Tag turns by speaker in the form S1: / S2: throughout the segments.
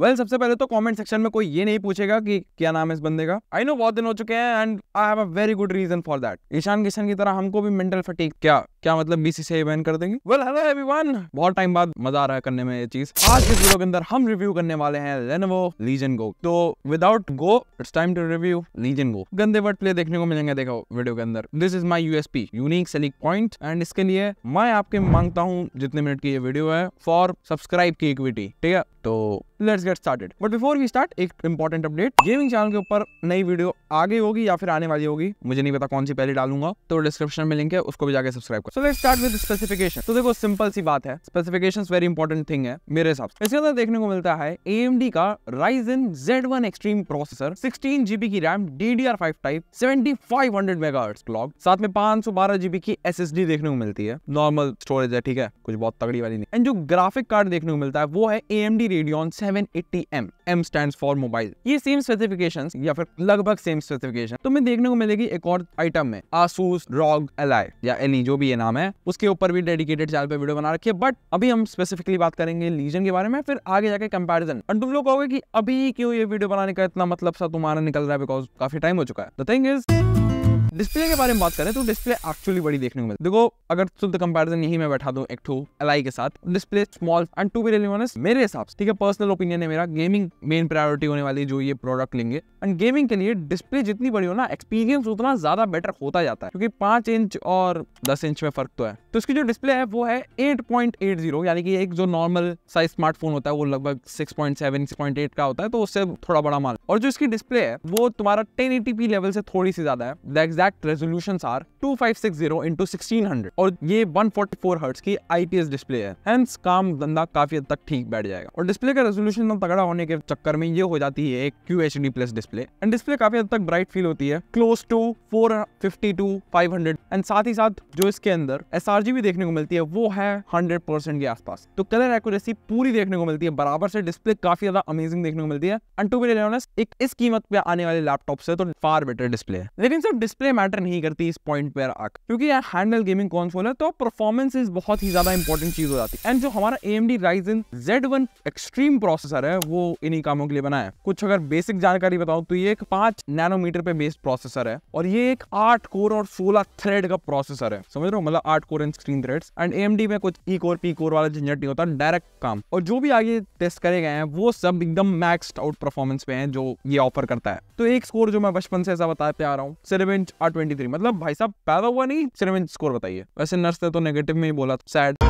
S1: well well, सबसे पहले तो कमेंट सेक्शन में कोई ये नहीं पूछेगा कि क्या नाम है इस बंदे का आई नो बहुत दिन हो चुके हैं and I have a very good reason for that Ishan Kishan की तरह हमको भी मेंटल फटीक क्या क्या मतलब बीसीसीआई बैन कर देंगे वेल हेलो एवरीवन बहुत टाइम बाद मजा आ रहा है करने में ये चीज आज के वीडियो के अंदर हम रिव्यू करने वाले हैं Lenovo Legion Go तो without go it's time to review Legion Go गंदे वर्ड प्ले देखने को मिलेंगे देखो वीडियो के अंदर this is my USP unique selling point and इसके लिए मैं आपके मांगता हूँ जितने मिनट की ये वीडियो है फॉर सब्सक्राइब की इक्विटी ठीक है तो let's get started but before we start एक इंपॉर्टेंट अपडेट गेमिंग चैनल के ऊपर नई वीडियो आगे होगी या फिर आने वाली होगी मुझे नहीं पता कौन सी पहले डालूंगा तो डिस्क्रिप्शन में लिंक है उसको भी जाकर सब्सक्राइब करो so let's start with specification तो देखो सिंपल सी बात है स्पेसिफिकेशन वेरी इंपॉर्टेंट थिंग है मेरे हिसाब से इसके अंदर देखने को मिलता है AMD का Ryzen Z1 Extreme processor 16 GB की RAM DDR5 type 7500 megahertz clock साथ में 512 जीबी की SSD देखने को मिलती है नॉर्मल स्टोरेज है ठीक है कुछ बहुत तगड़ी वाली नहीं एंड जो ग्राफिक कार्ड देखने को मिलता है वो है AMD Radeon 7 780M M stands for mobile ये सेम स्पेसिफिकेशन या फिर लगभग सेम स्पेसिफिकेशन तुम्हें देखने को मिलेगी एक और आइटम में आसूस रॉग एलाय या एनी e, जो भी ये नाम है उसके ऊपर भी डेडिकेटेड चैनल पे वीडियो बना रखी है बट अभी हम स्पेसिफिकली बात करेंगे लीजन के बारे में फिर आगे जाके कंपेरिजन और तुम लोग कहोगे की अभी क्यों ये वीडियो बनाने का इतना मतलब सा तुम्हारा निकल रहा है बिकॉज काफी टाइम हो चुका है द थिंग इज डिस्प्ले के बारे में बात करें तो डिस्प्ले एक्चुअली बड़ी देखने को मिलती देखो अगर शुद्ध कंपैरिजन यही मैं बैठा दूं एक टू एलआई के साथ display small and to be relevance मेरे हिसाब से ठीक है पर्सनल ओपिनियन है मेरा गेमिंग मेन प्रायोरिटी होने वाली जो ये प्रोडक्ट लेंगे एंड गेमिंग के लिए डिस्प्ले जितनी बड़ी हो ना एक्सपीरियंस उतना ज्यादा बेटर होता जाता है क्योंकि पांच इंच और दस इंच में फर्क तो है तो इसकी जो डिस्प्ले है वो है एट पॉइंट एट जीरो यानी कि एक जो नॉर्मल साइज स्मार्टफोन होता है वो लगभग six point seven six point eight का होता है तो उससे थोड़ा बड़ा माल और जो इसकी डिस्प्ले है वो तुम्हारा टेन एटी पी लेवल से थोड़ी सी ज्यादा है exact resolution are two five six zero into sixteen hundred और ये वन फोर्टी फोर हर्ट्स की आईपीएस डिस्प्ले है हेंस काम धंधा काफी हद तक ठीक बैठ जाएगा और डिस्प्ले का रेजोल्यूशन इतना तगड़ा होने के चक्कर में ये हो जाती है एक Q H D plus display and display काफी हद तक ब्राइट फील होती है close to four fifty to five hundred and साथ ही साथ जो इसके अंदर एस आर जी भी देखने को मिलती है वो है हंड्रेड परसेंट के आसपास तो कलर एक्यूरेसी पूरी देखने को मिलती है बराबर से डिस्प्ले काफी ज्यादा अमेजिंग देखने को मिलती है एंड टू बी एक इस कीमत पे आने वाले लैपटॉप से तो फार बेटर डिस्प्ले है लेकिन सिर्फ डिस्प्ले ये मैटर नहीं करती इस पॉइंट पर आकर क्योंकि यार हैंडल गेमिंग कॉन्सोल है तो परफॉर्मेंसेज बहुत ही ज्यादा इंपॉर्टेंट चीज हो जाती है एंड जो हमारा A M D in Z one extreme processor है वो इन्हीं कामों के लिए बना है कुछ अगर बेसिक जानकारी बताऊं तो ये एक पांच नैनोमीटर पे बेस्ड प्रोसेसर है और ये एक आठ कोर और सोलह थ्रेड का प्रोसेसर है समझ रहे हो मतलब आठ core and screen thread and A AMD में कुछ ई कोर पी कोर वाला झंझट नहीं होता डायरेक्ट काम और जो भी आगे टेस्ट करे गए हैं वो सब एकदम मैक्सड आउट परफॉर्मेंस पे है जो ये ऑफर करता है तो एक स्कोर जो मैं बचपन से ऐसा बताते आ रहा हूँ सेरेवेंट और ट्वेंटी थ्री मतलब भाई साहब पैदा हुआ नहीं सिर्फ स्कोर बताइए वैसे नर्स ने तो नेगेटिव में ही बोला सैड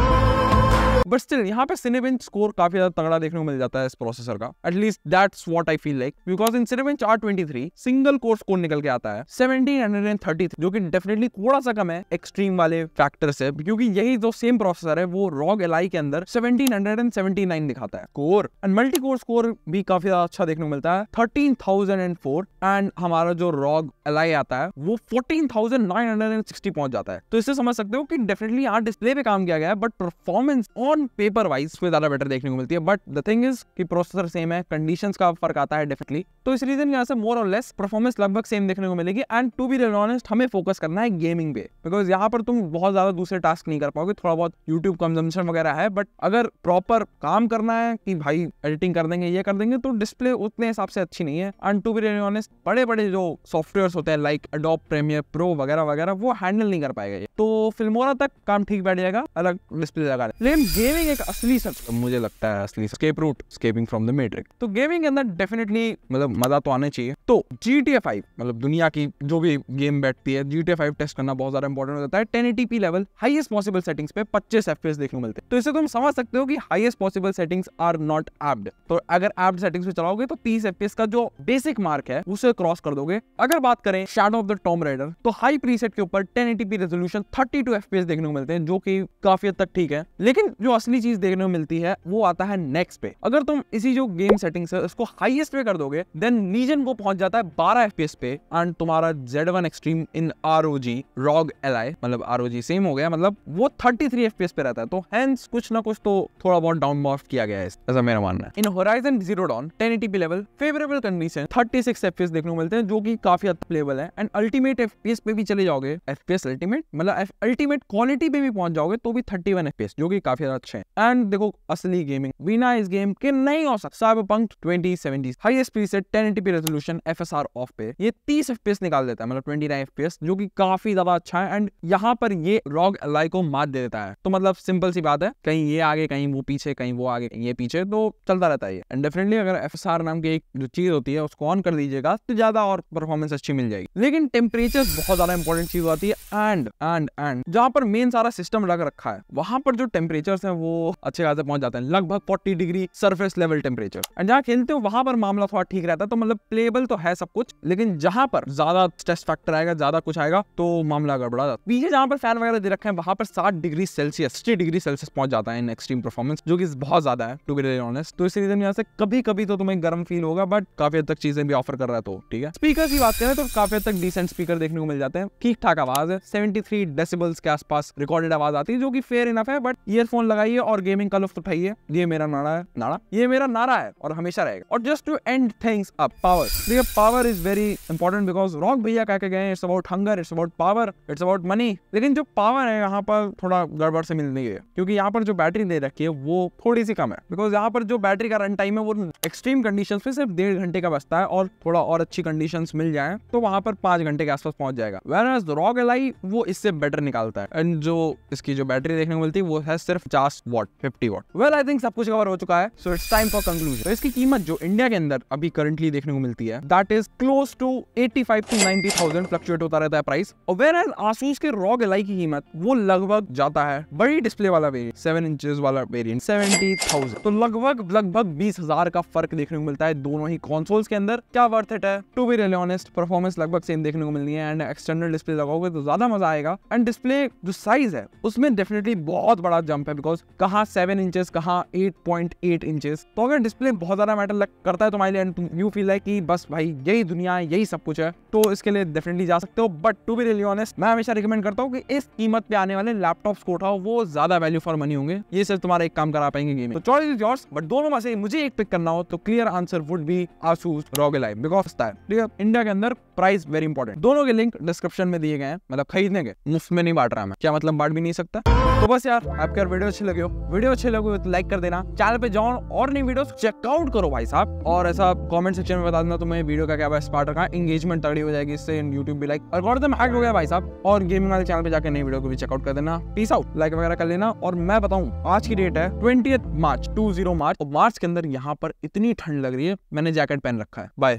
S1: बट स्टिल यहाँ पे सिनेबिन स्कोर काफी ज्यादा तगड़ा देखने को मिल जाता है इस प्रोसेसर का at least that's what I feel like because in Cinebench R twenty three single core score निकल के आता है सेवनटीन जो कि डेफिनेटली थोड़ा सा कम है एक्सट्रीम वाले फैक्टर से क्योंकि यही जो सेम प्रोसेसर है वो रॉग एलाई के अंदर सेवनटीन दिखाता है core and multi core score भी काफी ज्यादा अच्छा देखने को मिलता है thirteen thousand and four and हमारा जो रॉग एलाई आता है वो fourteen thousand nine hundred and sixty पहुंच जाता है तो इससे समझ सकते हो कि डेफिनेटली यहाँ डिस्प्ले पे काम किया गया है but performance on RAM paper wise में ज्यादा बेटर देखने को मिलती है बट द थिंग इज कि प्रोसेसर सेम है कंडीशंस का फर्क आता है डेफिनेटली तो इस रीजन यहाँ से मोर और लेस परफॉर्मेंस लगभग सेम देखने को मिलेगी and to be real honest हमें फोकस करना है गेमिंग पे बिकॉज यहाँ पर तुम बहुत ज्यादा दूसरे टास्क नहीं कर पाओगे थोड़ा बहुत यूट्यूब कंजम्पन वगैरह है बट अगर प्रॉपर काम करना है कि भाई एडिटिंग कर देंगे ये कर देंगे तो डिस्प्ले उतने हिसाब से अच्छी नहीं है and to be real honest बड़े बड़े जो सॉफ्टवेयर होते हैं लाइक अडोप प्रेमियर प्रो वगैरह वगैरह वो हैंडल नहीं कर पाएगा तो फिल्मोरा तक काम ठीक बैठ जाएगा अलग डिस्प्ले लगा लेकिन गेमिंग एक असली सब मुझे लगता है असली escape route escaping from the matrix तो गेमिंग के अंदर डेफिनेटली मतलब मजा तो आना चाहिए तो जी टी एफ फाइव मतलब दुनिया की जो भी गेम बैठती है G T F five test करना बहुत ज्यादा इंपॉर्टेंट हो जाता है ten eighty P level highest possible settings पे पच्चीस एफ पी एस देखने मिलते हैं तो इसे तुम समझ सकते हो कि highest possible settings are not upped तो अगर एप्ड सेटिंग्स पे चलाओगे तो तीस एफ पी एस का जो बेसिक मार्क है उसे क्रॉस कर दोगे अगर बात करें Shadow of the Tomb Raider तो हाई प्रीसेट के ऊपर ten eighty P resolution thirty two F P S देखने को मिलते हैं जो की काफी हद तक ठीक है लेकिन जो जो असली चीज देखने को मिलती है वो आता है नेक्स्ट पे अगर तुम इसी जो गेम सेटिंग से उसको हाईएस्ट पे कर दोगे देन नीजन वो पहुंच जाता है 12 एफपीएस पे एंड तुम्हारा Z1 extreme in our ROG ROG Li मतलब आर सेम हो गया मतलब वो 33 एफपीएस पे रहता है तो हैंस कुछ ना कुछ तो थोड़ा बहुत डाउन मॉफ किया गया है ऐसा मेरा मानना है in Horizon Zero Dawn 1080p level favourable condition thirty six fps देखने को मिलते हैं जो की काफी हद लेवल है एंड अल्टीमेट fps पे भी चले जाओगे fps अल्टीमेट मतलब अल्टीमेट क्वालिटी पे भी पहुंच जाओगे तो भी 31 fps जो की काफी अच्छे हैं एंड देखो असली गेमिंग बिना इस गेम के नहीं हो सकता Cyberpunk twenty seventy highest P से ten eighty P resolution F S R off पे ये तीस एफ पी एस निकाल देता है मतलब twenty nine F P S जो की काफी ज्यादा अच्छा है एंड यहाँ पर ये रॉग एलाई को मात दे देता है तो मतलब सिंपल सी बात है कहीं ये आगे कहीं वो पीछे कहीं वो आगे ये पीछे तो चलता रहता है एंड डेफिनेटली अगर एफ एस आर नाम की एक जो चीज होती है उसको ऑन कर दीजिएगा तो ज्यादा और परफॉर्मेंस अच्छी मिल जाएगी लेकिन टेम्परेचर बहुत ज्यादा इंपॉर्टेंट चीज होती है एंड एंड एंड जहाँ पर मेन सारा सिस्टम लग रखा है वहां पर जो टेम्परेचर है हैं वो अच्छे खासे पहुंच जाते हैं लगभग forty degree surface level temperature and जहाँ खेलते हो वहां पर मामला थोड़ा ठीक रहता है तो मतलब प्लेबल तो है सब कुछ लेकिन जहां पर ज्यादा स्ट्रेस फैक्टर आएगा ज्यादा कुछ आएगा तो मामला गड़बड़ा जाता पीछे जहां पर फैन वगैरह दे रखे हैं वहां पर साठ degree Celsius sixty degree Celsius पहुंच जाता है इन एक्सट्रीम परफॉर्मेंस जो कि बहुत ज्यादा है टू बी ऑनेस्ट तो इस रीजन यहाँ से कभी कभी तो तुम्हें गर्म फील होगा बट काफी हद तक चीजें भी ऑफर कर रहा है तो ठीक है स्पीकर की बात करें तो काफी हद तक डिसेंट स्पीकर देखने को मिल जाते हैं ठीक ठाक आवाज है सेवेंटी थ्री डेसिबल्स के आसपास रिकॉर्डेड आवाज आती है जो कि फेयर इनफ है बट ईयरफोन लगा लगाइए और गेमिंग का लुफ्त उठाइए ये मेरा नारा है नारा ये मेरा नारा है और हमेशा रहेगा और just to end things up power देखिए power is very important because Rock भैया कह के गए it's about hunger it's about power it's about money लेकिन जो पावर है यहाँ पर थोड़ा गड़बड़ से मिल नहीं है क्योंकि यहाँ पर जो बैटरी दे रखी है वो थोड़ी सी कम है बिकॉज यहाँ पर जो बैटरी का रन टाइम है वो एक्सट्रीम कंडीशन में सिर्फ डेढ़ घंटे का बचता है और थोड़ा और अच्छी कंडीशन मिल जाए तो वहाँ पर पांच घंटे के आसपास पहुंच जाएगा वेर एज रॉक एलाई वो इससे बेटर निकालता है एंड जो इसकी जो बैटरी देखने को मिलती है वो है सिर्फ चार last watt fifty watt well I think सब कुछ कवर हो चुका है so it's time for conclusion इसकी कीमत जो इंडिया के अंदर अभी करंटली देखने को मिलती है that is close to eighty five to ninety thousand fluctuate होता रहता है प्राइस और वेर एज आसूस के रॉ गलाई की कीमत वो लगभग जाता है बड़ी डिस्प्ले वाला वेरियंट सेवन इंचेस वाला वेरियंट सेवेंटी थाउजेंड तो लगभग लगभग बीस हजार का फर्क देखने को मिलता है दोनों ही कॉन्सोल्स के अंदर क्या वर्थ इट है to be real honest performance लगभग सेम देखने को मिलनी है एंड एक्सटर्नल डिस्प्ले लगाओगे तो ज्यादा मजा आएगा एंड डिस्प्ले जो साइज है उसमें डेफिनेटली बहुत बड़ा जंप है बिकॉज इंचेस कहा सेवन इंचेस कहा एट पॉइंट एट इंचेस तो अगर डिस्प्ले बहुत ज़्यादा मैटर करता है तुम्हारे लिए यू फील है कि बस भाई यही दुनिया है यही सब कुछ है तो इसके लिए डेफिनेटली जा सकते हो but to be really honest मैं हमेशा रिकमेंड करता हूँ कि इस कीमत पे आने वाले लैपटॉप को उठाओ वो ज़्यादा वैल्यू फॉर मनी होंगे ये सिर्फ तुम्हारा एक काम करा पाएंगे गेम तो चॉइस इज योर्स बट दोनों में से मुझे एक पिक करना हो तो clear answer would be Asus ROG Ally because ठीक है इंडिया के अंदर प्राइस वेरी इंपॉर्टेंट दोनों के लिंक डिस्क्रिप्शन में दिए गए हैं मतलब खरीदने के मुफ्त में नहीं बांट रहा मैं क्या मतलब बांट भी नहीं सकता तो बस यार आपके वीडियो अच्छी लगे हो वीडियो अच्छे लगे हो तो लाइक कर देना चैनल पे जाओ और नई वीडियो चेकआउट करो भाई साहब और ऐसा कॉमेंट सेक्शन में बता देना तुम्हें वीडियो का क्या बेस्ट पार्ट रखा एंगेजमेंट तगड़ी हो जाएगी इससे यूट्यूब भी लाइक और हैक हो गया भाई साहब और गेमिंग वाले चैनल पे जाकर नई वीडियो को भी चेकआउट कर देना पीस आउट लाइक वगैरह कर लेना और मैं बताऊँ आज की डेट है ट्वेंटी मार्च टू मार्च और मार्च के अंदर यहाँ पर इतनी ठंड लग रही है मैंने जैकेट पहन रखा है बाय